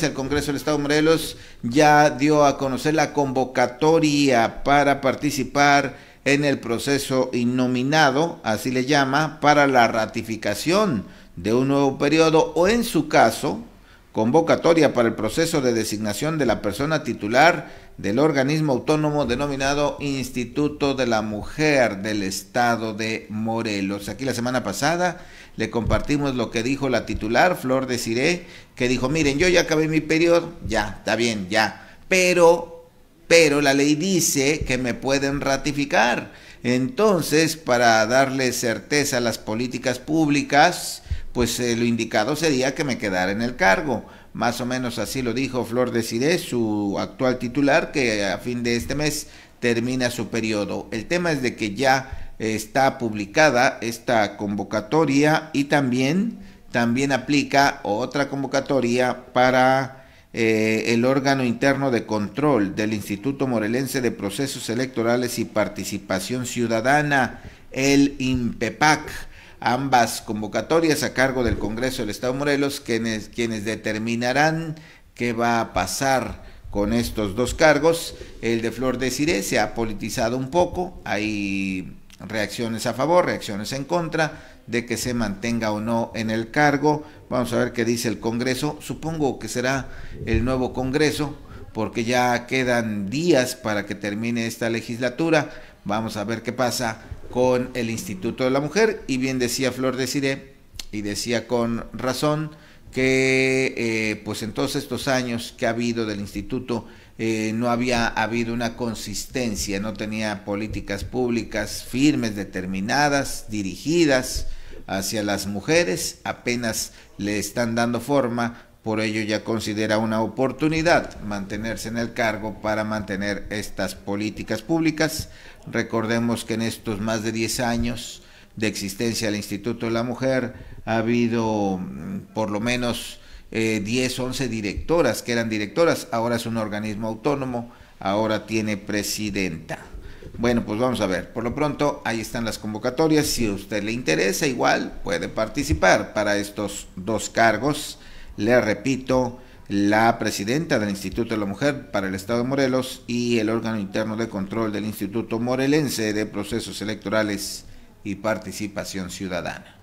El Congreso del Estado de Morelos ya dio a conocer la convocatoria para participar en el proceso innominado, así le llama, para la ratificación de un nuevo periodo o en su caso, convocatoria para el proceso de designación de la persona titular del organismo autónomo denominado Instituto de la Mujer del Estado de Morelos. Aquí la semana pasada le compartimos lo que dijo la titular, Flor de que dijo, miren, yo ya acabé mi periodo, ya, está bien, ya, pero, pero la ley dice que me pueden ratificar. Entonces, para darle certeza a las políticas públicas, pues eh, lo indicado sería que me quedara en el cargo. Más o menos así lo dijo Flor de su actual titular, que a fin de este mes termina su periodo. El tema es de que ya está publicada esta convocatoria y también, también aplica otra convocatoria para eh, el órgano interno de control del Instituto Morelense de Procesos Electorales y Participación Ciudadana, el INPEPAC ambas convocatorias a cargo del Congreso del Estado de Morelos, quienes, quienes determinarán qué va a pasar con estos dos cargos. El de Flor de Cire se ha politizado un poco, hay reacciones a favor, reacciones en contra de que se mantenga o no en el cargo. Vamos a ver qué dice el Congreso. Supongo que será el nuevo Congreso porque ya quedan días para que termine esta legislatura. Vamos a ver qué pasa con el Instituto de la Mujer. Y bien decía Flor de y decía con razón, que eh, pues en todos estos años que ha habido del instituto eh, no había habido una consistencia, no tenía políticas públicas firmes, determinadas, dirigidas hacia las mujeres, apenas le están dando forma por ello ya considera una oportunidad mantenerse en el cargo para mantener estas políticas públicas. Recordemos que en estos más de 10 años de existencia del Instituto de la Mujer ha habido mm, por lo menos 10, eh, 11 directoras que eran directoras. Ahora es un organismo autónomo, ahora tiene presidenta. Bueno, pues vamos a ver. Por lo pronto, ahí están las convocatorias. Si a usted le interesa, igual puede participar para estos dos cargos. Le repito, la presidenta del Instituto de la Mujer para el Estado de Morelos y el órgano interno de control del Instituto Morelense de Procesos Electorales y Participación Ciudadana.